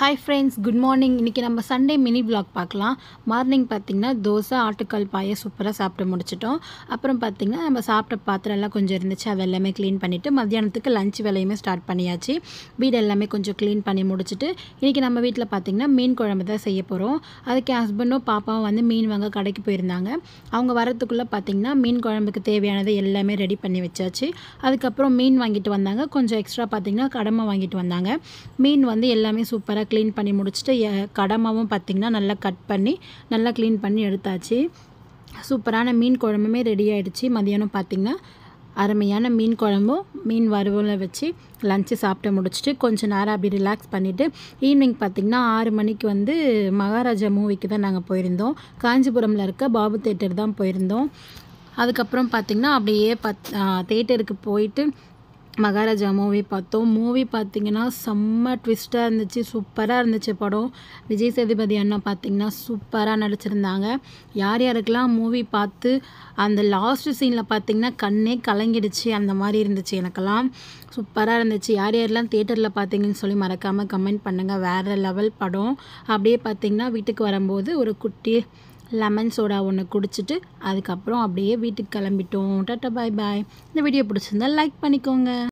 hi friends good morning இன்றைக்கி நம்ம Sunday mini vlog பார்க்கலாம் மார்னிங் பார்த்திங்கன்னா தோசை ஆட்டுக்கால் பாயை சூப்பராக சாப்பிட்டு முடிச்சிட்டோம் அப்புறம் பார்த்திங்கன்னா நம்ம சாப்பிட்ட பாத்திரம் எல்லாம் கொஞ்சம் இருந்துச்சு அது எல்லாமே க்ளீன் பண்ணிவிட்டு மத்தியானத்துக்கு லஞ்ச் வேலையுமே ஸ்டார்ட் பண்ணியாச்சு வீடு எல்லாமே கொஞ்சம் க்ளீன் பண்ணி முடிச்சுட்டு இன்றைக்கி நம்ம வீட்டில் பார்த்திங்கன்னா மீன் குழம்பு தான் செய்ய போகிறோம் அதுக்கு ஹஸ்பண்டும் பாப்பாவும் வந்து மீன் வாங்க கடைக்கு போயிருந்தாங்க அவங்க வரத்துக்குள்ளே பார்த்திங்கன்னா மீன் குழம்புக்கு தேவையானதை எல்லாமே ரெடி பண்ணி வச்சாச்சு அதுக்கப்புறம் மீன் வாங்கிட்டு வந்தாங்க கொஞ்சம் எக்ஸ்ட்ரா பார்த்திங்கன்னா கடமை வாங்கிட்டு வந்தாங்க மீன் வந்து எல்லாமே சூப்பராக நல்லா க்ளீன் பண்ணி முடிச்சுட்டு கடமாவும் பார்த்திங்கன்னா நல்லா கட் பண்ணி நல்லா க்ளீன் பண்ணி எடுத்தாச்சு சூப்பரான மீன் குழம்புமே ரெடி ஆகிடுச்சு மதியானம் பார்த்திங்கன்னா அருமையான மீன் குழம்பும் மீன் வறுவல வச்சு லஞ்சு சாப்பிட்டு முடிச்சுட்டு கொஞ்சம் நேரம் அப்படி ரிலாக்ஸ் பண்ணிவிட்டு ஈவினிங் பார்த்திங்கன்னா ஆறு மணிக்கு வந்து மகாராஜா மூவிக்கு தான் நாங்கள் போயிருந்தோம் காஞ்சிபுரமில் இருக்க பாபு தேட்டர் தான் போயிருந்தோம் அதுக்கப்புறம் பார்த்திங்கன்னா அப்படியே பத் தேட்டருக்கு போயிட்டு மகாராஜா மூவி பார்த்தோம் மூவி பார்த்திங்கன்னா செம்ம ட்விஸ்ட்டாக இருந்துச்சு சூப்பராக இருந்துச்சு படம் விஜய் சேதுபதி அண்ணா பார்த்தீங்கன்னா சூப்பராக நடிச்சிருந்தாங்க யார் யாருக்கெல்லாம் மூவி பார்த்து அந்த லாஸ்ட் சீனில் பார்த்திங்கன்னா கண்ணே கலங்கிடுச்சு அந்த மாதிரி இருந்துச்சு எனக்கெல்லாம் சூப்பராக இருந்துச்சு யார் யாரெல்லாம் தேட்டரில் பார்த்தீங்கன்னு சொல்லி மறக்காமல் கமெண்ட் பண்ணுங்கள் வேறு லெவல் படம் அப்படியே பார்த்தீங்கன்னா வீட்டுக்கு வரும்போது ஒரு குட்டி லெமன் சோடா ஒன்று குடிச்சிட்டு அதுக்கப்புறம் அப்படியே வீட்டுக்கு கிளம்பிட்டோம் டாட்டா பாய் பாய் இந்த வீடியோ பிடிச்சிருந்தா லைக் பண்ணிக்கோங்க